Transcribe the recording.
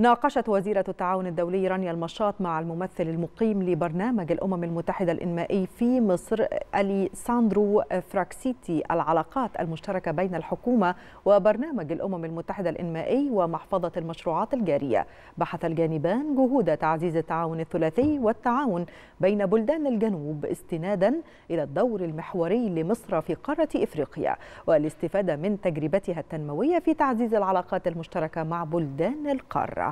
ناقشت وزيرة التعاون الدولي رانيا المشاط مع الممثل المقيم لبرنامج الأمم المتحدة الإنمائي في مصر أليساندرو فراكسيتي العلاقات المشتركة بين الحكومة وبرنامج الأمم المتحدة الإنمائي ومحفظة المشروعات الجارية بحث الجانبان جهود تعزيز التعاون الثلاثي والتعاون بين بلدان الجنوب استنادا إلى الدور المحوري لمصر في قارة إفريقيا والاستفادة من تجربتها التنموية في تعزيز العلاقات المشتركة مع بلدان القارة